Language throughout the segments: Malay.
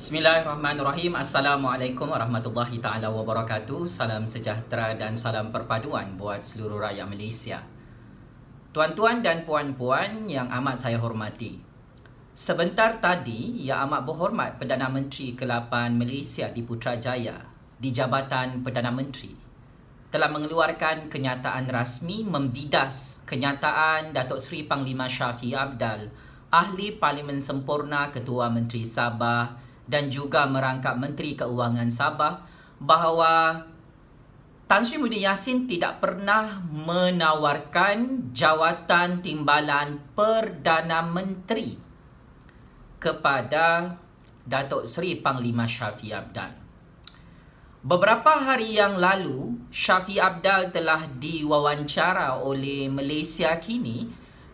Bismillahirrahmanirrahim. Assalamualaikum warahmatullahi taala wabarakatuh. Salam sejahtera dan salam perpaduan buat seluruh rakyat Malaysia. Tuan-tuan dan puan-puan yang amat saya hormati. Sebentar tadi, Yang Amat Berhormat Perdana Menteri ke-8 Malaysia di Putrajaya di Jabatan Perdana Menteri telah mengeluarkan kenyataan rasmi membidas kenyataan Datuk Seri Panglima Syafiq Abdal, Ahli Parlimen Sempurna Ketua Menteri Sabah dan juga merangkap Menteri Keuangan Sabah bahawa Tan Sri Muhyiddin Yassin tidak pernah menawarkan jawatan timbalan Perdana Menteri kepada Datuk Seri Panglima Syafi Abdal. Beberapa hari yang lalu, Syafi Abdal telah diwawancara oleh Malaysia Kini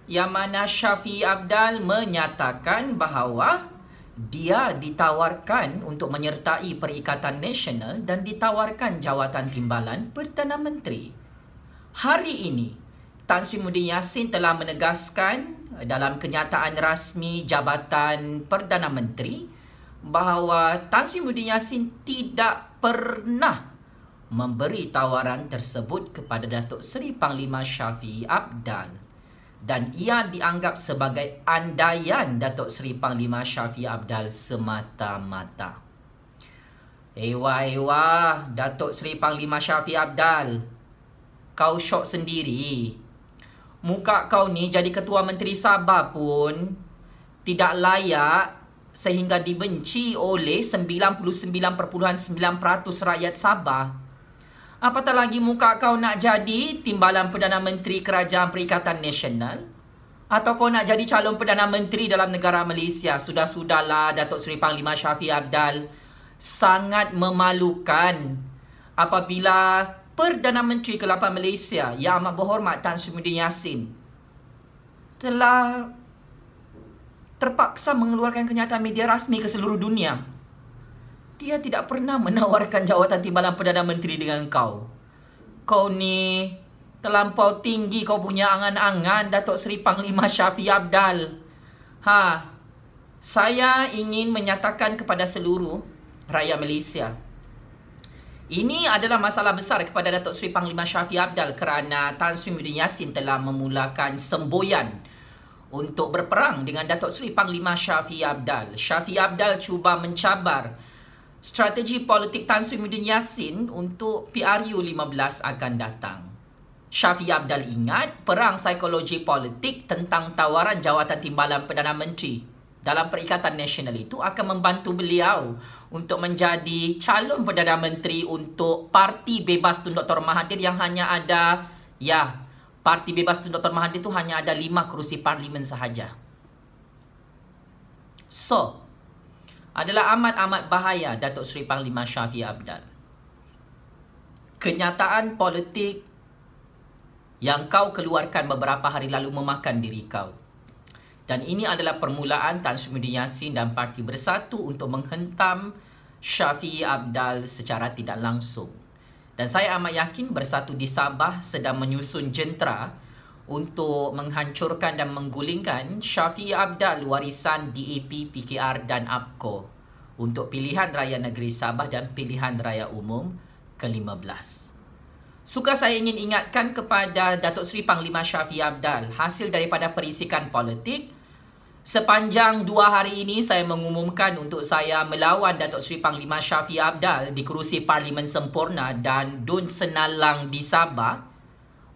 yang mana Syafi Abdal menyatakan bahawa dia ditawarkan untuk menyertai Perikatan Nasional dan ditawarkan jawatan timbalan Perdana Menteri. Hari ini, Tan Sri Muhyiddin Yassin telah menegaskan eh, dalam kenyataan rasmi Jabatan Perdana Menteri bahawa Tan Sri Muhyiddin Yassin tidak pernah memberi tawaran tersebut kepada Datuk Seri Panglima Syafi'i Abdal dan ia dianggap sebagai andaian Datuk Seri Panglima Syafiq Abdal semata-mata. Ewa, ewa, Datuk Seri Panglima Syafiq Abdal, kau syok sendiri. Muka kau ni jadi Ketua Menteri Sabah pun tidak layak sehingga dibenci oleh 99.9% rakyat Sabah. Apatah lagi muka kau nak jadi timbalan Perdana Menteri Kerajaan Perikatan Nasional? Atau kau nak jadi calon Perdana Menteri dalam negara Malaysia? Sudah-sudahlah Datuk Seri Panglima Syafiq Abdal sangat memalukan apabila Perdana Menteri ke-8 Malaysia yang amat berhormat Tan Sri Yassin telah terpaksa mengeluarkan kenyataan media rasmi ke seluruh dunia dia tidak pernah menawarkan jawatan timbalan Perdana Menteri dengan kau. Kau ni terlampau tinggi kau punya angan-angan Datuk Seri Panglima Syafi Abdal. Ha. Saya ingin menyatakan kepada seluruh rakyat Malaysia. Ini adalah masalah besar kepada Datuk Seri Panglima Syafi Abdal kerana Tan Sri Muhyiddin Yassin telah memulakan semboyan untuk berperang dengan Datuk Seri Panglima Syafi Abdal. Syafi Abdal cuba mencabar strategi politik Tan Sri Muhyiddin Yassin untuk PRU-15 akan datang. Syafi Abdal ingat perang psikologi politik tentang tawaran jawatan timbalan Perdana Menteri dalam Perikatan Nasional itu akan membantu beliau untuk menjadi calon Perdana Menteri untuk Parti Bebas Tun Dr. Mahathir yang hanya ada, ya, Parti Bebas Tun Dr. Mahathir itu hanya ada lima kerusi parlimen sahaja. So, adalah amat-amat bahaya Datuk Seri Panglima Syafi Abdal. Kenyataan politik yang kau keluarkan beberapa hari lalu memakan diri kau. Dan ini adalah permulaan Tan Sri Yassin dan Parti Bersatu untuk menghentam Syafi Abdal secara tidak langsung. Dan saya amat yakin Bersatu di Sabah sedang menyusun jentera untuk menghancurkan dan menggulingkan Syafi Abdal warisan DAP, PKR dan APCO untuk pilihan raya negeri Sabah dan pilihan raya umum ke-15. Suka saya ingin ingatkan kepada Datuk Seri Panglima Syafi Abdal hasil daripada perisikan politik Sepanjang dua hari ini saya mengumumkan untuk saya melawan Datuk Seri Panglima Syafi Abdal di kerusi Parlimen Sempurna dan Dun Senalang di Sabah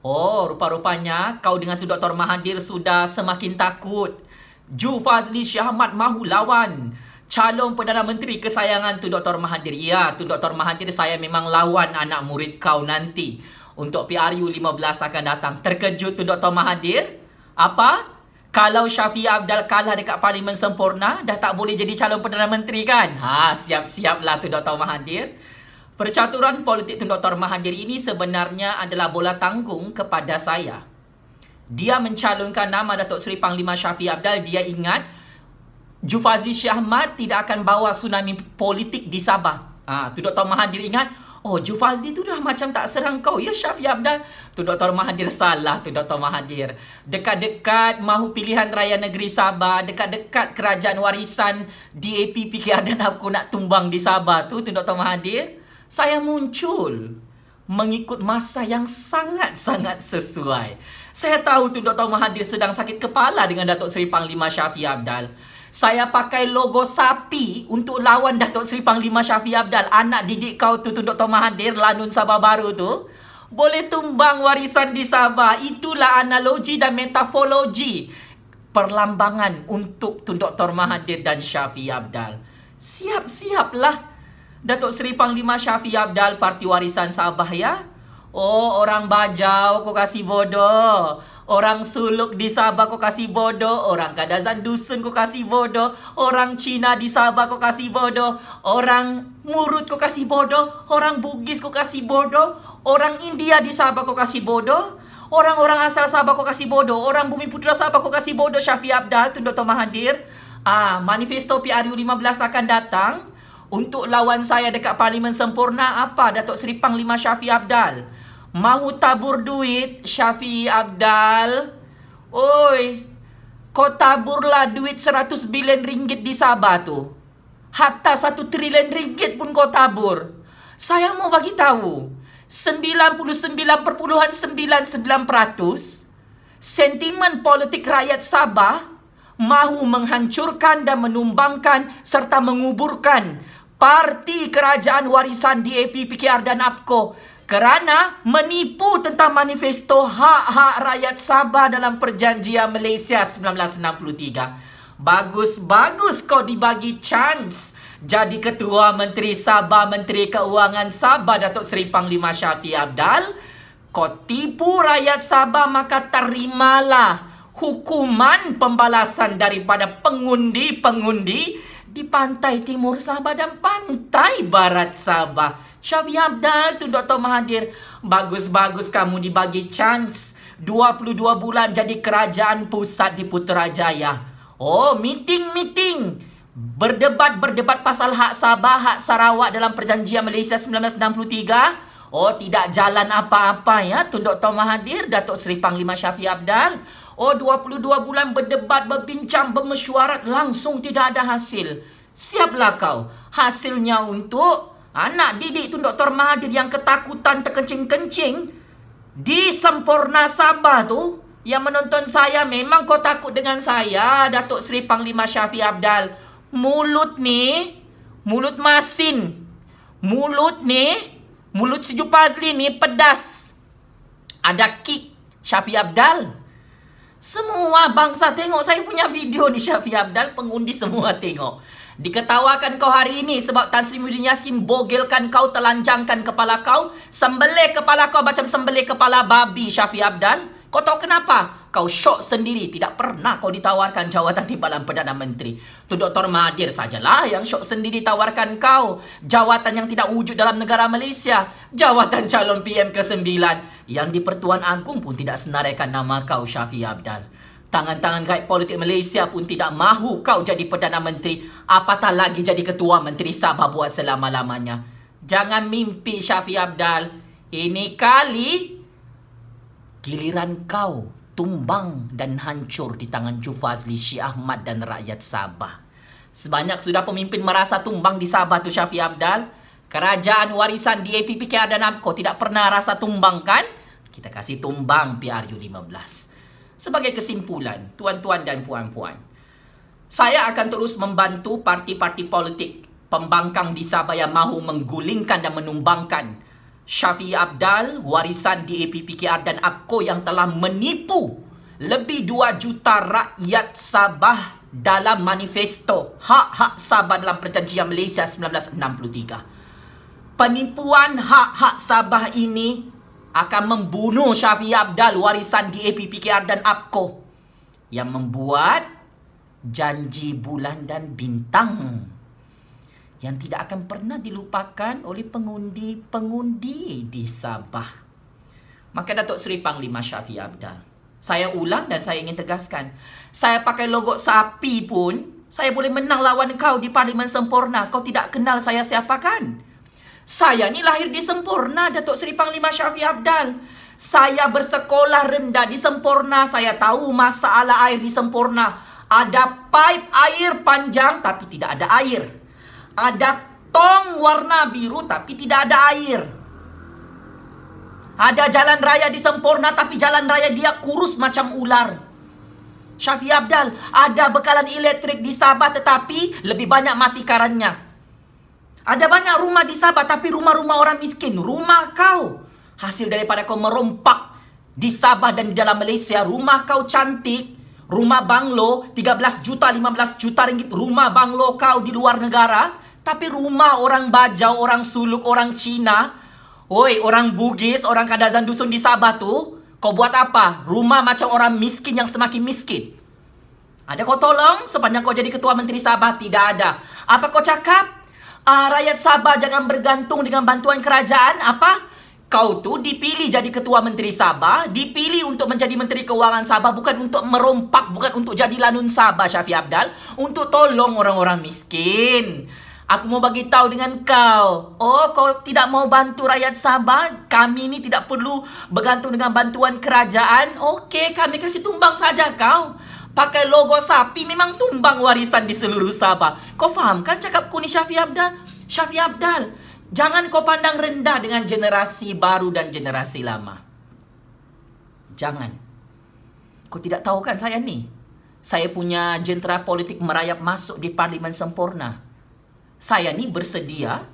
Oh, rupa-rupanya kau dengan tu Dr. Mahathir sudah semakin takut. Ju Fazli Syahmat mahu lawan calon Perdana Menteri kesayangan tu Dr. Mahathir. Ya, tu Dr. Mahathir saya memang lawan anak murid kau nanti. Untuk PRU 15 akan datang. Terkejut tu Dr. Mahathir? Apa? Kalau Syafi Abdul kalah dekat Parlimen Sempurna, dah tak boleh jadi calon Perdana Menteri kan? Ha, siap-siaplah tu Dr. Mahathir. Mahathir. Percaturan politik Tun Dr. Mahathir ini sebenarnya adalah bola tanggung kepada saya. Dia mencalonkan nama Datuk Seri Panglima Syafi Abdal. Dia ingat Jufazli Syahmat tidak akan bawa tsunami politik di Sabah. Ha, Tun Dr. Mahathir ingat, oh Jufazli tu dah macam tak serang kau ya Syafi Abdal. Tun Dr. Mahathir salah Tun Dr. Mahathir. Dekat-dekat mahu pilihan raya negeri Sabah, dekat-dekat kerajaan warisan DAP PKR dan aku nak tumbang di Sabah tu Tun Dr. Mahathir saya muncul mengikut masa yang sangat-sangat sesuai. Saya tahu tu Dr. Mahathir sedang sakit kepala dengan Datuk Seri Panglima Syafi Abdal. Saya pakai logo sapi untuk lawan Datuk Seri Panglima Syafi Abdal, anak didik kau tu Tun Dr. Mahathir Lanun Sabah Baru tu. Boleh tumbang warisan di Sabah. Itulah analogi dan metafologi perlambangan untuk Tun Dr. Mahathir dan Syafi Abdal. Siap-siaplah Datuk Seri Panglima Syafi Abdal Parti Warisan Sabah ya. Oh, orang Bajau kau kasih bodoh. Orang Suluk di Sabah kau kasih bodoh. Orang Kadazan Dusun kau kasih bodoh. Orang Cina di Sabah kau kasih bodoh. Orang Murut kau kasih bodoh. Orang Bugis kau kasih bodoh. Orang India di Sabah kau kasih bodoh. Orang-orang asal Sabah kau kasih bodoh. Orang Bumi Putera Sabah kau kasih bodoh. Syafi Abdal, Tun Dr. Mahathir. Ah, manifesto PRU 15 akan datang untuk lawan saya dekat Parlimen Sempurna apa Datuk Seri Panglima Syafi Abdal? Mahu tabur duit Syafi Abdal? Oi, kau taburlah duit seratus bilion ringgit di Sabah tu. Hatta satu trilion ringgit pun kau tabur. Saya mau bagi tahu. sembilan sembilan sembilan sembilan puluh perpuluhan peratus sentimen politik rakyat Sabah mahu menghancurkan dan menumbangkan serta menguburkan parti kerajaan warisan DAP, PKR dan APCO kerana menipu tentang manifesto hak-hak rakyat Sabah dalam perjanjian Malaysia 1963. Bagus-bagus kau dibagi chance jadi Ketua Menteri Sabah, Menteri Keuangan Sabah, Datuk Seri Panglima Syafi' Abdal. Kau tipu rakyat Sabah maka terimalah hukuman pembalasan daripada pengundi-pengundi di pantai timur Sabah dan pantai barat Sabah. Syafi Abdal tu Dr. Mahathir. Bagus-bagus kamu dibagi chance 22 bulan jadi kerajaan pusat di Putrajaya. Oh, meeting-meeting. Berdebat-berdebat pasal hak Sabah, hak Sarawak dalam perjanjian Malaysia 1963. Oh, tidak jalan apa-apa ya Tun Dr. Mahathir, Datuk Seri Panglima Syafi Abdal. Oh 22 bulan berdebat, berbincang, bermesyuarat langsung tidak ada hasil. Siaplah kau. Hasilnya untuk anak didik tu Dr. Mahathir yang ketakutan terkencing-kencing di Sempurna Sabah tu yang menonton saya memang kau takut dengan saya Datuk Seri Panglima Syafi Abdal. Mulut ni mulut masin. Mulut ni mulut si Jupazli ni pedas. Ada kick Syafi Abdal. Semua bangsa tengok saya punya video ni Syafi Abdal pengundi semua tengok. Diketawakan kau hari ini sebab Tan Sri Muhyiddin Yassin bogelkan kau, telanjangkan kepala kau, sembelih kepala kau macam sembelih kepala babi Syafi Abdal. Kau tahu kenapa? Kau syok sendiri tidak pernah kau ditawarkan jawatan di Timbalan Perdana Menteri. Tu Dr. Mahathir sajalah yang syok sendiri tawarkan kau. Jawatan yang tidak wujud dalam negara Malaysia. Jawatan calon PM ke-9 yang di Pertuan Agung pun tidak senaraikan nama kau Syafi Abdal. Tangan-tangan gaib politik Malaysia pun tidak mahu kau jadi Perdana Menteri. Apatah lagi jadi Ketua Menteri Sabah buat selama-lamanya. Jangan mimpi Syafi Abdal. Ini kali giliran kau tumbang dan hancur di tangan Jufazli Syih Ahmad dan rakyat Sabah. Sebanyak sudah pemimpin merasa tumbang di Sabah tu Syafi Abdal, kerajaan warisan di KR dan APCO tidak pernah rasa tumbang kan? Kita kasih tumbang PRU 15. Sebagai kesimpulan, tuan-tuan dan puan-puan, saya akan terus membantu parti-parti politik pembangkang di Sabah yang mahu menggulingkan dan menumbangkan Syafi Abdal, warisan di DAPPKR dan APKO yang telah menipu lebih 2 juta rakyat Sabah dalam manifesto hak-hak Sabah dalam perjanjian Malaysia 1963. Penipuan hak-hak Sabah ini akan membunuh Syafi Abdal, warisan di DAPPKR dan APKO yang membuat janji bulan dan bintang yang tidak akan pernah dilupakan oleh pengundi-pengundi di Sabah. Maka Datuk Seri Panglima Syafi Abdal. Saya ulang dan saya ingin tegaskan. Saya pakai logo sapi pun, saya boleh menang lawan kau di Parlimen Sempurna. Kau tidak kenal saya siapa kan? Saya ni lahir di Sempurna, Datuk Seri Panglima Syafi Abdal. Saya bersekolah rendah di Sempurna. Saya tahu masalah air di Sempurna. Ada pipe air panjang tapi tidak ada air ada tong warna biru tapi tidak ada air. Ada jalan raya di Sempurna tapi jalan raya dia kurus macam ular. Syafi Abdal, ada bekalan elektrik di Sabah tetapi lebih banyak mati karannya. Ada banyak rumah di Sabah tapi rumah-rumah orang miskin. Rumah kau hasil daripada kau merompak di Sabah dan di dalam Malaysia. Rumah kau cantik Rumah banglo 13 juta 15 juta ringgit rumah banglo kau di luar negara tapi rumah orang Bajau, orang Suluk, orang Cina, woi orang Bugis, orang Kadazan dusun di Sabah tu, kau buat apa? Rumah macam orang miskin yang semakin miskin. Ada kau tolong sepanjang kau jadi ketua menteri Sabah tidak ada. Apa kau cakap? Uh, rakyat Sabah jangan bergantung dengan bantuan kerajaan apa? Kau tu dipilih jadi ketua menteri Sabah, dipilih untuk menjadi menteri kewangan Sabah bukan untuk merompak, bukan untuk jadi lanun Sabah Syafi Abdal, untuk tolong orang-orang miskin. Aku mau bagi tahu dengan kau. Oh, kau tidak mau bantu rakyat Sabah? Kami ni tidak perlu bergantung dengan bantuan kerajaan. Okey, kami kasih tumbang saja kau. Pakai logo sapi memang tumbang warisan di seluruh Sabah. Kau faham kan cakapku ni Syafi Abdal? Syafi Abdal, Jangan kau pandang rendah dengan generasi baru dan generasi lama. Jangan. Kau tidak tahu kan saya ni? Saya punya jentera politik merayap masuk di Parlimen Sempurna. Saya ni bersedia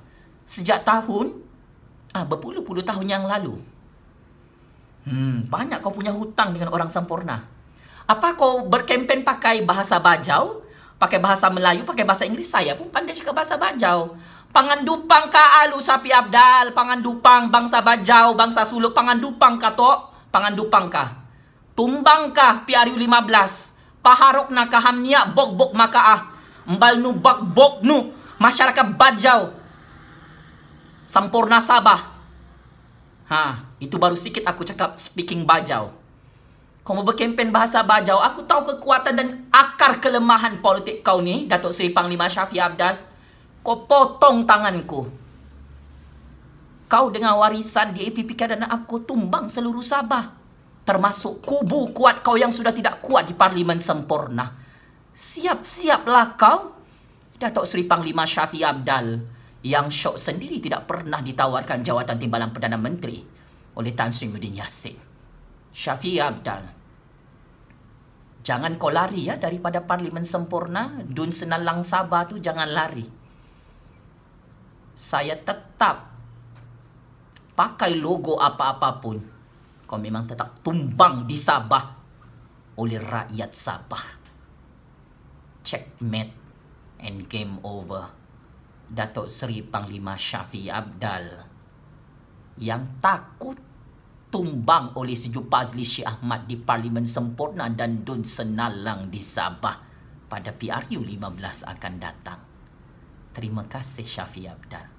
sejak tahun, ah berpuluh-puluh tahun yang lalu. Hmm, banyak kau punya hutang dengan orang Sempurna. Apa kau berkempen pakai bahasa Bajau? Pakai bahasa Melayu, pakai bahasa Inggeris? Saya pun pandai cakap bahasa Bajau pangandupang ka alu sa piabdal, pangandupang bangsa bajau, bangsa suluk, pangandupang ka to, pangandupang ka. Tumbang ka piaryu 15, paharok na kahamnya bok-bok maka ah, mbal nu bok-bok nu, masyarakat bajau, sampurna sabah. Ha, itu baru sikit aku cakap speaking bajau. Kau mau berkempen bahasa bajau, aku tahu kekuatan dan akar kelemahan politik kau ni, Datuk Seri Panglima Syafi Abdal kau potong tanganku. Kau dengan warisan di APP Kadana aku tumbang seluruh Sabah. Termasuk kubu kuat kau yang sudah tidak kuat di Parlimen Sempurna. Siap-siaplah kau, Datuk Seri Panglima Syafi Abdal yang syok sendiri tidak pernah ditawarkan jawatan timbalan Perdana Menteri oleh Tan Sri Muhyiddin Yassin. Syafi Abdal, jangan kau lari ya daripada Parlimen Sempurna, Dun Senalang Sabah tu jangan lari saya tetap pakai logo apa apapun kau memang tetap tumbang di Sabah oleh rakyat Sabah. Checkmate and game over. Datuk Seri Panglima Syafi Abdal yang takut tumbang oleh sejumpa Azli Syih Ahmad di Parlimen Sempurna dan Dun Senalang di Sabah pada PRU 15 akan datang. Terima kasih Syafi Abdal.